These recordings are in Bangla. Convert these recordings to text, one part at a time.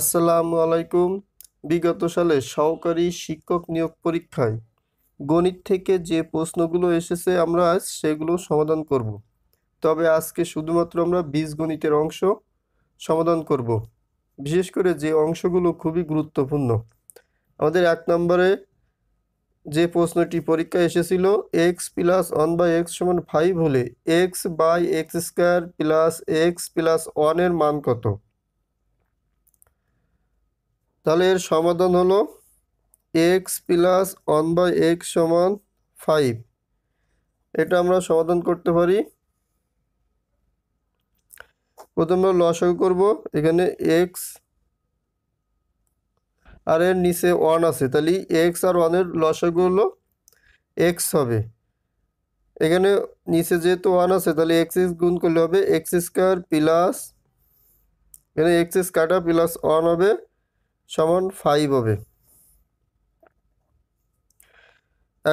আসসালামু আলাইকুম বিগত সালে সহকারী শিক্ষক নিয়োগ পরীক্ষায় গণিত থেকে যে প্রশ্নগুলো এসেছে আমরা আজ সেগুলো সমাধান করব। তবে আজকে শুধুমাত্র আমরা বীজগণিতের অংশ সমাধান করব। বিশেষ করে যে অংশগুলো খুবই গুরুত্বপূর্ণ আমাদের এক নম্বরে যে প্রশ্নটি পরীক্ষায় এসেছিল x plus one by x সমান ফাইভ হলে x by x square plus x plus ওয়ানের মান কত তাহলে এর সমাধান হলো x plus one by x সমান ফাইভ এটা আমরা সমাধান করতে পারি প্রথমে লসাগু করব এখানে এক্স আর এর নিচে ওয়ান আছে তাহলে এক্স আর ওয়ানের লস হলো এক্স হবে এখানে নিচে যেহেতু ওয়ান আছে তাহলে এক্স এক্স গুণ করলে হবে এক্স স্কোয়ার প্লাস এখানে এক্স এক্স কাটা প্লাস ওয়ান হবে সমান ফাইভ হবে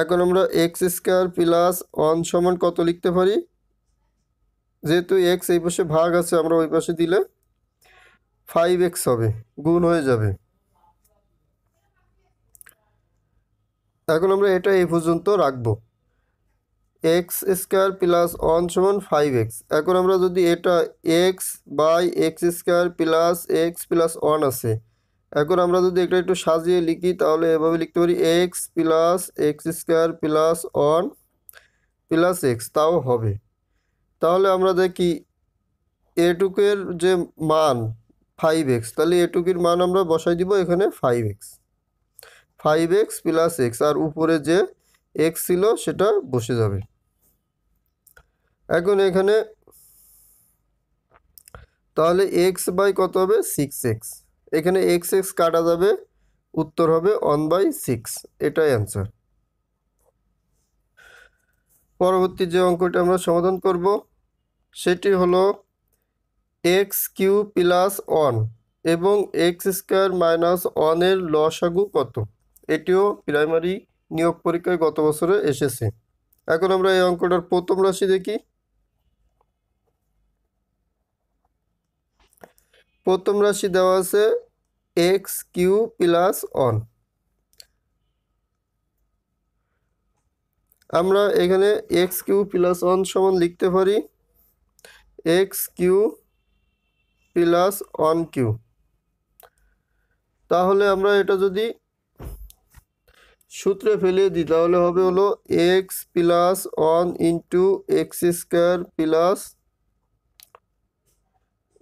এখন আমরা এক্স স্কোয়ার প্লাস ওয়ান সমান কত লিখতে পারি যেহেতু এক্স এই পাশে ভাগ আছে আমরা ওই পাশে দিলে ফাইভ এক্স হবে গুণ হয়ে যাবে এখন আমরা এটা এই পর্যন্ত রাখব এক্স স্কোয়ার প্লাস ওয়ান সমান ফাইভ এক্স এখন আমরা যদি এটা x by x square plus x plus one আছে এখন আমরা যদি এটা একটু সাজিয়ে লিখি তাহলে এভাবে লিখতে পারি x plus x square plus one plus x তাও হবে তাহলে আমরা দেখি এটুকের যে মান ফাইভ এক্স তাহলে এটুকির মান আমরা বসাই দিব এখানে five x five x plus x আর উপরে যে এক্স ছিল সেটা বসে যাবে এখন এখানে তাহলে এক্স বাই কত হবে সিক্স এক্স এখানে এক্স এক্স কাটা যাবে উত্তর হবে ওয়ান বাই সিক্স এটাই অ্যান্সার পরবর্তী যে অঙ্কটি আমরা সমাধান করব সেটি হলো এক্স কিউ প্লাস ওয়ান এবং এক্স স্কোয়ার মাইনাস ওয়ানের লসাগু কত এটিও প্রাইমারি নিয়োগ পরীক্ষায় গত বছরে এসেছে এখন আমরা এই অঙ্কটার প্রথম রাশি দেখি প্রথম রাশি দেওয়া আছে এক্স কিউ প্লাস অন আমরা এখানে এক্স কিউ প্লাস অন সমান লিখতে পারি x cube plus one cube তাহলে আমরা এটা যদি সূত্রে ফেলিয়ে দিই তাহলে হবে হলো x plus one into x square plus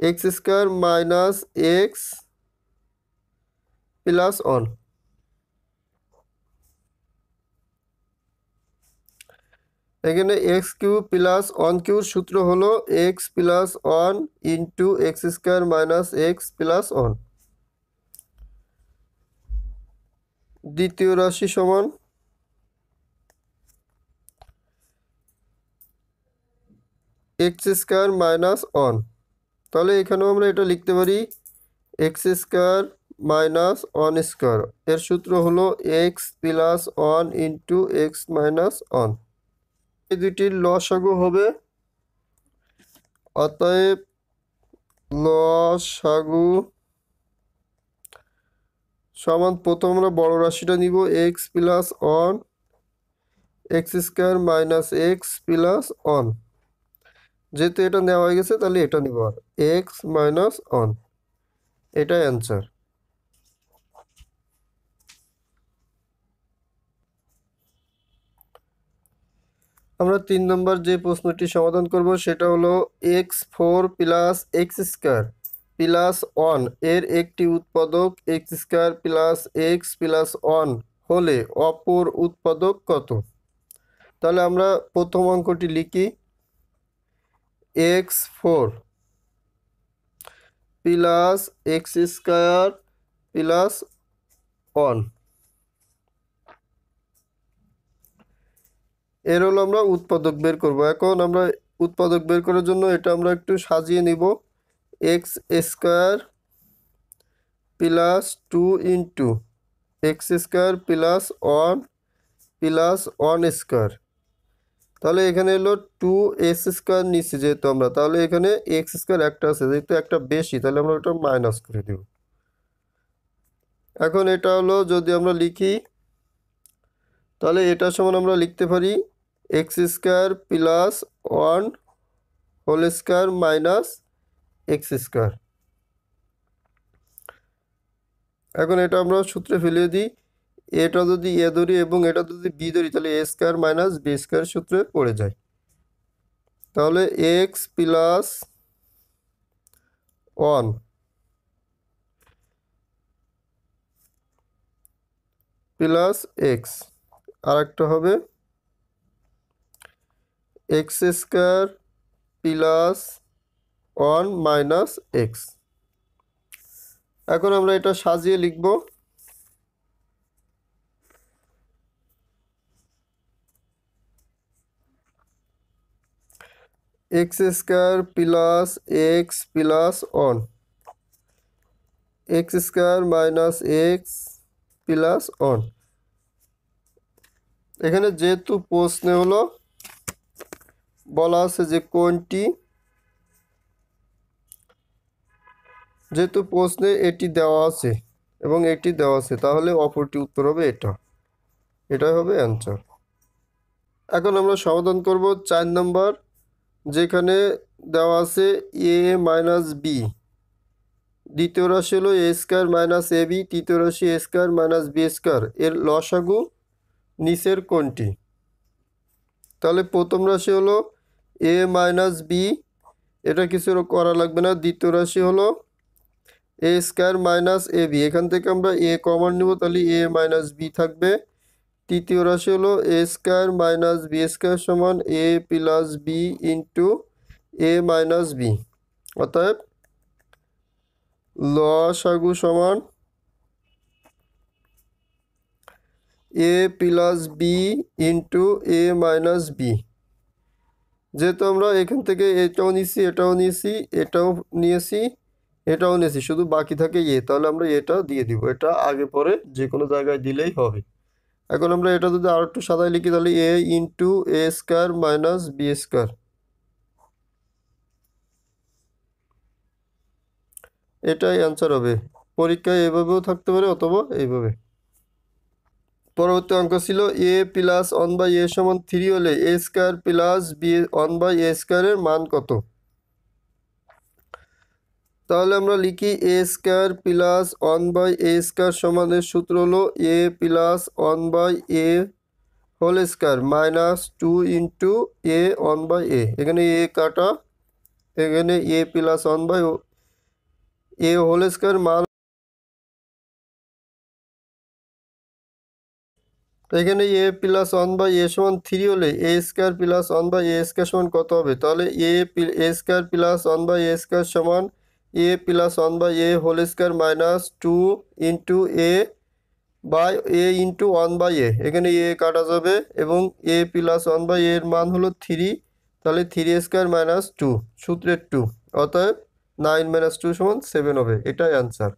x square minus x plus one এখানে এক্স কিউ প্লাস ওয়ান কিউর সূত্র হলো x plus one into x square minus x plus one দ্বিতীয় রাশি সমান এক্স স্কোয়ার মাইনাস ওয়ান তাহলে এখানেও আমরা এটা লিখতে পারি x square minus one square এর সূত্র হলো x plus one into x minus one এই দুইটির লসাগু হবে অতএব লসাগু সমান প্রথম আমরা বড় রাশিটা নিব x plus one x square minus x plus one যেহেতু এটা নেওয়া হয়ে গেছে তাহলে এটা নিব আর এক্স মাইনাস ওয়ান এটাই অ্যান্সার আমরা তিন নম্বর যে প্রশ্নটি সমাধান করব সেটা হলো x four plus x square plus one এর একটি উৎপাদক x square plus x plus one হলে অপর উৎপাদক কত তাহলে আমরা প্রথম অঙ্কটি লিখি x four plus x square plus one এর হলো আমরা উৎপাদক বের করব এখন আমরা উৎপাদক বের করার জন্য এটা আমরা একটু সাজিয়ে নিব x square plus two into x square plus one plus one square তাহলে এখানে এলো টু এক্স স্কোয়ার নিচ্ছি যেহেতু আমরা তাহলে এখানে এক্স স্কোয়ার একটা আছে যেহেতু একটা বেশি তাহলে আমরা ওটা মাইনাস করে দেব এখন এটা হলো যদি আমরা লিখি তাহলে এটা সমান আমরা লিখতে পারি x square plus one whole square minus x square এখন এটা আমরা সূত্রে ফেলিয়ে দিই এটা যদি এ ধরি এবং এটা যদি বি ধরি তাহলে a square minus b square সূত্রে পড়ে যায় তাহলে x plus one plus x আর একটা হবে x square plus one minus x এখন আমরা এটা সাজিয়ে লিখবো x square plus x plus one x square minus x plus one এখানে যেহেতু প্রশ্নে হলো বলা আছে যে কোনটি যেহেতু প্রশ্নে এটি দেওয়া আছে এবং এটি দেওয়া আছে তাহলে অপরটি উত্তর হবে এটা এটাই হবে অ্যান্সার এখন আমরা সমাধান করব চার নম্বর যেখানে দেওয়া আছে এ মাইনাস বি দ্বিতীয় রাশি হলো a square minus a b তৃতীয় রাশি a square minus b square এর লসাগু নিচের কোনটি তাহলে প্রথম রাশি হলো এ মাইনাস বি এটা কিছু করা লাগবে না দ্বিতীয় রাশি হলো a square minus a b এখান থেকে আমরা এ কমন নেব তাহলে এ মাইনাস বি থাকবে তৃতীয় রাশি হলো a square minus b square সমান a plus b into a minus b অতএব লসাগু সমান a plus b into a minus b যেহেতু আমরা এখান থেকে এটাও নিয়েছি এটাও নিয়েছি এটাও নিয়েছি এটাও নিয়েছি শুধু বাকি থাকে এ তাহলে আমরা এটা দিয়ে দিব এটা আগে পরে যে কোনো জায়গায় দিলেই হবে এখন আমরা এটা যদি আর একটু সাদায় লিখি তাহলে a into a square minus b square এটাই অ্যান্সার হবে পরীক্ষায় এভাবেও থাকতে পারে অথবা এইভাবে পরবর্তী অঙ্ক ছিল a plus one by a সমান থ্রি হলে a square plus b one by a স্কোয়ারের মান কত তাহলে আমরা লিখি a square plus one by a square সমানের সূত্র হলো a plus one by a whole square minus two into a one by a এখানে এ কাটা এখানে a plus one by a whole square মাল এখানে a plus one by a সমান থ্রি হলে a square plus one by a square সমান কত হবে তাহলে a a square plus one by a square সমান a plus one by a whole square minus two into a by a into one by a এখানে এ কাটা যাবে এবং এ প্লাস ওয়ান বাই এর মান হলো থ্রি তাহলে থ্রি স্কোয়ার মাইনাস টু সূত্রের টু অতএব নাইন মাইনাস টু সমান সেভেন হবে এটাই অ্যান্সার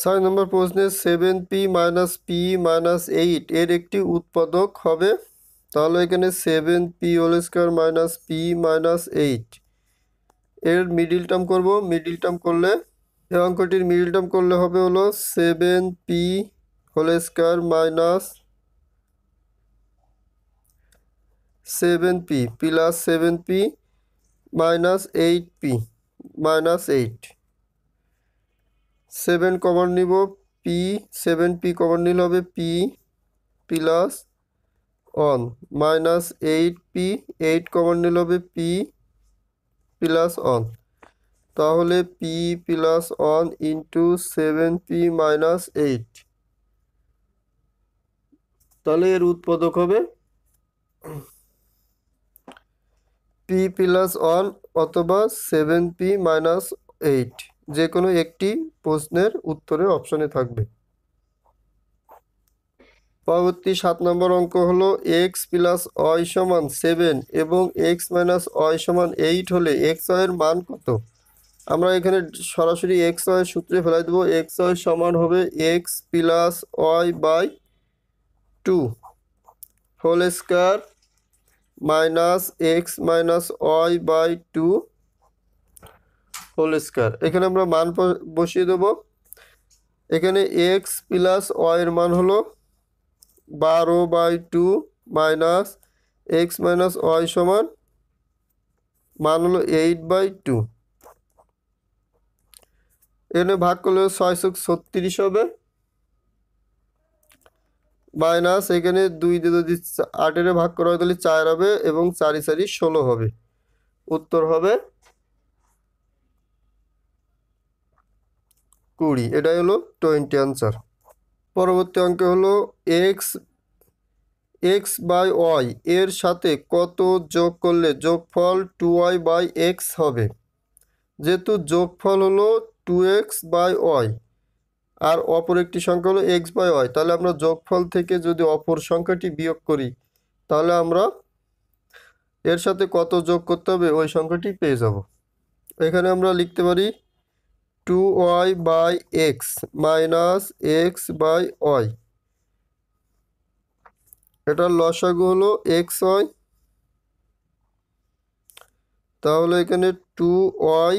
সাত নম্বর প্রশ্নে seven p minus p minus eight এর একটি উৎপাদক হবে তাহলে এখানে seven p whole square minus p minus eight এর মিডিল টার্ম করব মিডিল টার্ম করলে এই অঙ্কটির মিডিল টার্ম করলে হবে হলো seven p whole square minus seven p plus seven p minus eight p minus eight seven common নিব পি সেভেন পি কমন নিলে হবে p plus one minus eight p eight common নিলে হবে পি প্লাস অন তাহলে p plus one into seven p minus eight তাহলে এর উৎপাদক হবে পি প্লাস অন অথবা সেভেন পি মাইনাস এইট যে কোনো একটি প্রশ্নের উত্তরের অপশনে থাকবে পরবর্তী সাত নম্বর অঙ্ক হলো এক্স প্লাস অয় সমান সেভেন এবং এক্স মাইনাস অয় সমান এইট হলে এক্স অয়ের মান কত আমরা এখানে সরাসরি এক্স অয়ের সূত্রে ফেলাই দেবো এক্স অয় সমান হবে x plus y by two whole square minus x minus y by two whole square এখানে আমরা মান বসিয়ে দেবো এখানে এক্স প্লাস অয়ের মান হলো বারো by two minus x minus y সমান মান হলো এইট বাই টু এখানে ভাগ করলে ছয় ছয়শো ছত্রিশ হবে মাইনাস এখানে দুই দিয়ে যদি আটের ভাগ করা হয় তাহলে চার হবে এবং চারি চারি ষোলো হবে উত্তর হবে কুড়ি এটাই হলো টোয়েন্টি আনসার পরবর্তী অঙ্ক হলো এক্স এক্স বাই ওয়াই এর সাথে কত যোগ করলে যোগফল টু ওয়াই বাই এক্স হবে যেহেতু যোগফল হলো টু এক্স বাই ওয়াই আর অপর একটি সংখ্যা হলো এক্স বাই ওয়াই তাহলে আমরা যোগফল থেকে যদি অপর সংখ্যাটি বিয়োগ করি তাহলে আমরা এর সাথে কত যোগ করতে হবে ওই সংখ্যাটি পেয়ে যাব এখানে আমরা লিখতে পারি two y by x minus x by y এটার লসাগু হলো এক্স ওয়াই তাহলে এখানে টু ওয়াই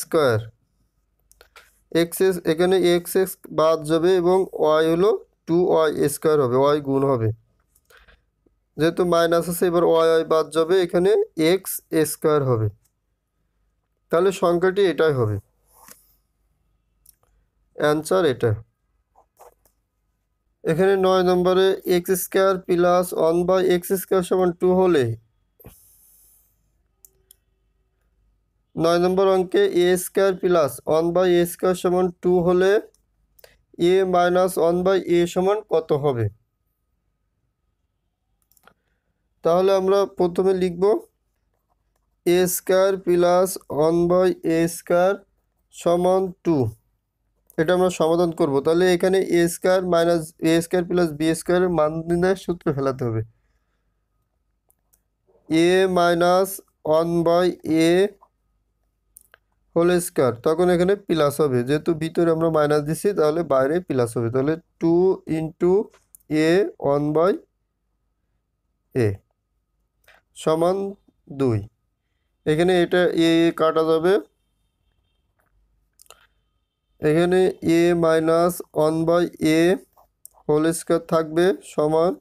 স্কোয়ার এক্স এখানে এক্স এক্স বাদ যাবে এবং ওয়াই হলো টু ওয়াই স্কোয়ার হবে ওয়াই গুণ হবে যেহেতু মাইনাস আছে এবার ওয়াই ওয়াই বাদ যাবে এখানে এক্স স্কোয়ার হবে তাহলে সংখ্যাটি এটাই হবে অ্যান্সার এটা এখানে নয় নম্বরে x square plus one by x square সমান টু হলে নয় নম্বর অঙ্কে a square plus one by a square সমান টু হলে a minus one by a সমান কত হবে তাহলে আমরা প্রথমে লিখব a square plus one by a square সমান টু এটা আমরা সমাধান করব তাহলে এখানে a square minus a square plus b স্কোয়ারের মান নির্ণয়ের সূত্র ফেলাতে হবে a minus one by a whole square তখন এখানে প্লাস হবে যেহেতু ভিতরে আমরা মাইনাস দিচ্ছি তাহলে বাইরে প্লাস হবে তাহলে two into a one by a সমান দুই এখানে এটা এ কাটা যাবে এখানে a minus one by a whole square থাকবে সমান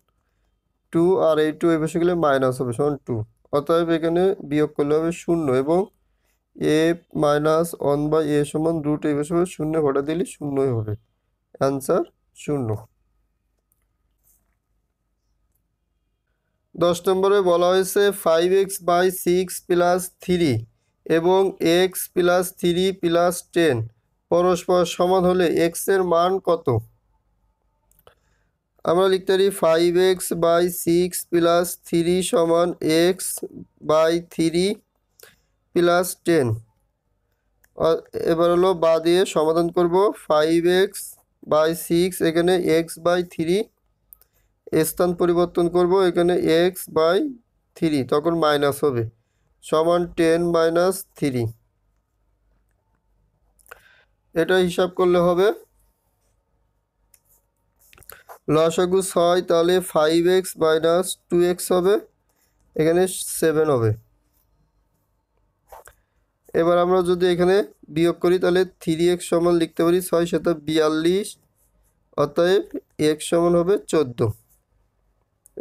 টু আর এই টু এ পাশে গেলে মাইনাস হবে সমান টু অতএব এখানে বিয়োগ করলে হবে শূন্য এবং a minus one by a সমান রুট এ পাশে শূন্য ঘটা দিলে শূন্যই হবে অ্যান্সার শূন্য দশ নম্বরে বলা হয়েছে five x by six plus three এবং x plus three plus ten পরস্পর সমান হলে এক্স এর মান কত আমরা লিখতে পারি five x by six plus three সমান x by three plus ten এবার হলো বা দিয়ে সমাধান করব ফাইভ এক্স বাই সিক্স এখানে এক্স বাই থ্রি স্থান পরিবর্তন করব এখানে এক্স বাই থ্রি তখন মাইনাস হবে সমান টেন মাইনাস থ্রি এটা হিসাব করলে হবে লসাগু ছয় তাহলে five x minus two x হবে এখানে সেভেন হবে এবার আমরা যদি এখানে বিয়োগ করি তাহলে থ্রি এক্স সমান লিখতে পারি ছয় সেটা বিয়াল্লিশ অতএব এক্স সমান হবে চোদ্দ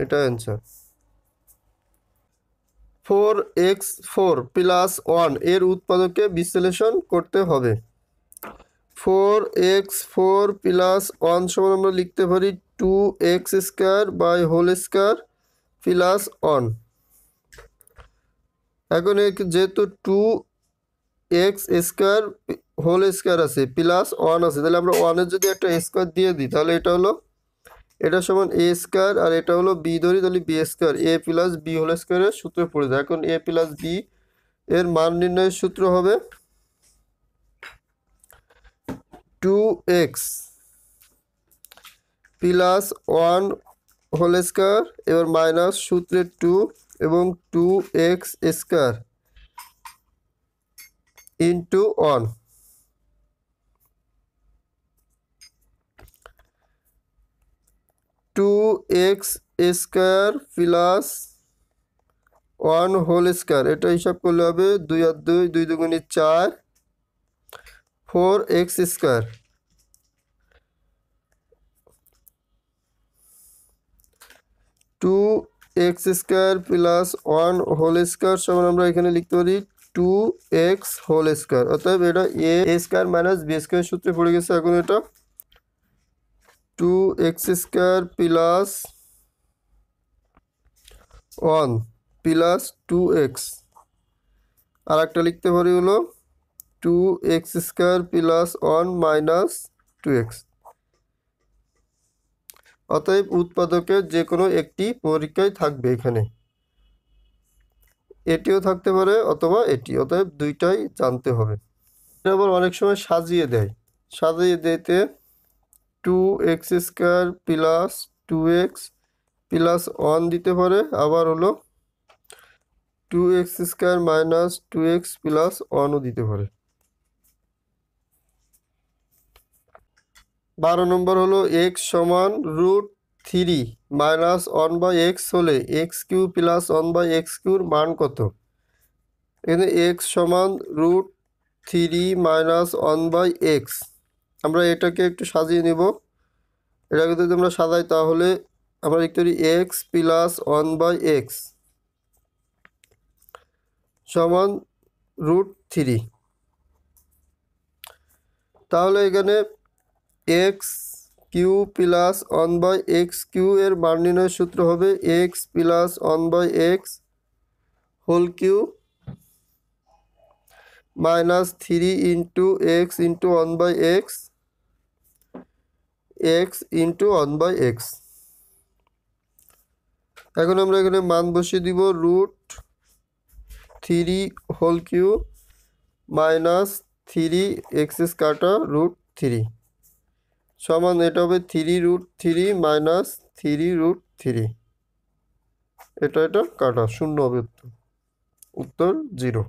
এটা answer four x four plus one এর উৎপাদককে বিশ্লেষণ করতে হবে four x four plus one সমান আমরা লিখতে পারি two x square by whole square plus one এখন যেহেতু two x square whole square আছে প্লাস ওয়ান আছে তাহলে আমরা ওয়ানের যদি একটা স্কোয়ার দিয়ে দিই তাহলে এটা হলো এটা সমান এ স্কোয়ার আর এটা হলো বি ধরি তাহলে b square a plus b whole স্কোয়ারের সূত্রে পড়ে যায় এখন এ প্লাস বি এর মান নির্ণয়ের সূত্র হবে two x plus one whole square এবার মাইনাস সূত্রের টু এবং two x square into one two x square plus one whole square এটা হিসাব করলে হবে দুই আর দুই দুই দুগুণি চার four x square two x square plus one whole square সমান আমরা এখানে লিখতে পারি টু এক্স হোল স্কোয়ার অতএব এটা a square minus b square সূত্রে পড়ে গেছে এখন এটা two x square plus one plus two x আর একটা লিখতে পারি হলো two x square plus one minus two x অতএব উৎপাদকের যে কোনো একটি পরীক্ষায় থাকবে এখানে এটিও থাকতে পারে অথবা এটি অতএব দুইটাই জানতে হবে এটা আবার অনেক সময় সাজিয়ে দেয় সাজিয়ে দিতে two x square plus two x plus one দিতে পারে আবার হলো two x square minus two x plus ওয়ানও দিতে পারে বারো নম্বর হলো এক্স সমান root three minus one by x হলে x cube plus one by x কিউর মান কত এখানে এক্স সমান root three minus one by x আমরা এটাকে একটু সাজিয়ে নেব এটাকে যদি আমরা সাজাই তাহলে আমরা লিখতে পারি x plus one by x সমান রুট থ্রি তাহলে এখানে x cube plus one by x cube এর মান নির্ণয়ের সূত্র হবে x plus one by x whole cube minus three into x into one by x x into one by x এখন আমরা এখানে মান বসিয়ে দিব root three whole cube minus three x স্কাটা রুট থ্রি সমান এটা হবে three root three minus three root three এটা এটা কাটা শূন্য হবে উত্তর উত্তর জিরো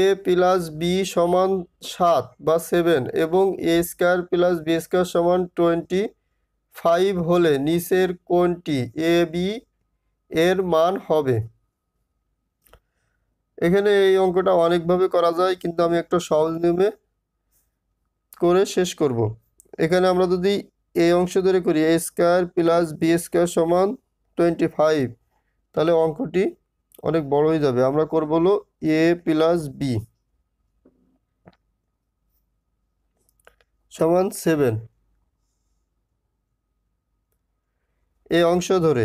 এ প্লাস বি সমান সাত বা সেভেন এবং a square plus b square সমান টোয়েন্টি ফাইভ হলে নিচের কোনটি এ বি এর মান হবে এখানে এই অঙ্কটা অনেকভাবে করা যায় কিন্তু আমি একটা সহজ নিয়মে করে শেষ করব। এখানে আমরা যদি এই অংশ ধরে করি a square plus b square সমান টোয়েন্টি ফাইভ তাহলে অঙ্কটি অনেক বড় হয়ে যাবে আমরা করবো হলো এ প্লাস বি সমান সেভেন এই অংশ ধরে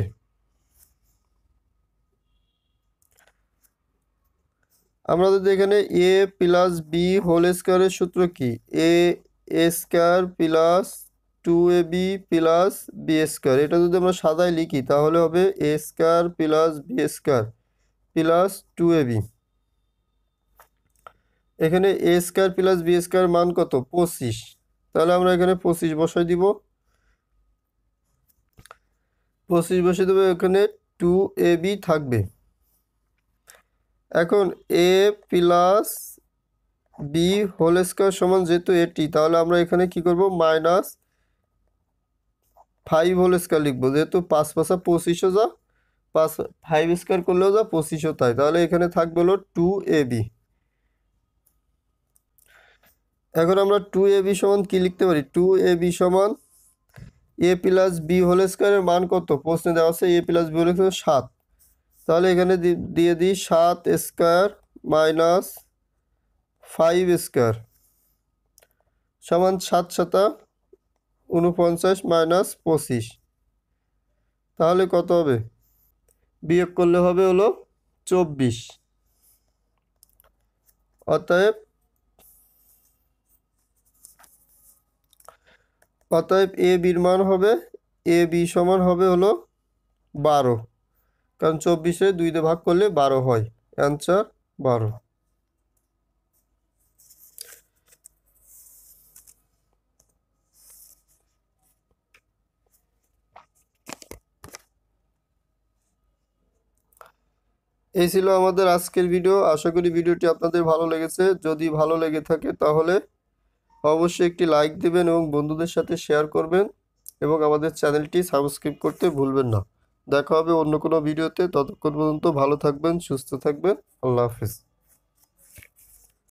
আমরা যদি এখানে এ প্লাস বি হোল স্কোয়ারের সূত্র কি a square plus two a b plus b square এটা যদি আমরা সাদায় লিখি তাহলে হবে a square plus b square plus two a b এখানে a square plus b square মান কত পঁচিশ তাহলে আমরা এখানে পঁচিশ বসাই দিব পঁচিশ বসে দেবো এখানে টু এ বি থাকবে এখন a plus b whole square সমান যেহেতু এটি তাহলে আমরা এখানে কি করব মাইনাস ফাইভ হোল স্কোয়ার লিখবো যেহেতু পাঁচ পাঁচা পঁচিশও যা পাঁচ ফাইভ স্কোয়ার করলেও যা পঁচিশও তাই তাহলে এখানে থাকবে হলো টু এ বি এখন আমরা টু এ বি সমান কী লিখতে পারি টু এ বি সমান এ প্লাস বি হোল স্কোয়ারের মান কত প্রশ্নে দেওয়া আছে a plus b whole square সাত তাহলে এখানে দিয়ে দিই সাত স্কোয়ার মাইনাস ফাইভ স্কোয়ার সমান সাত সাতা উনপঞ্চাশ মাইনাস পঁচিশ তাহলে কত হবে বিয়োগ করলে হবে হলো চব্বিশ অতএব অতএব এ বির মান হবে এ বি সমান হবে হলো বারো কারণ চব্বিশে দুই দিয়ে ভাগ করলে বারো হয় অ্যান্সার বারো এই ছিল আমাদের আজকের ভিডিও আশা করি ভিডিওটি আপনাদের ভালো লেগেছে যদি ভালো লেগে থাকে তাহলে অবশ্যই একটি লাইক দেবেন এবং বন্ধুদের সাথে শেয়ার করবেন এবং আমাদের চ্যানেলটি সাবস্ক্রাইব করতে ভুলবেন না দেখা হবে অন্য কোনো ভিডিওতে ততক্ষণ পর্যন্ত ভালো থাকবেন সুস্থ থাকবেন আল্লাহ হাফিজ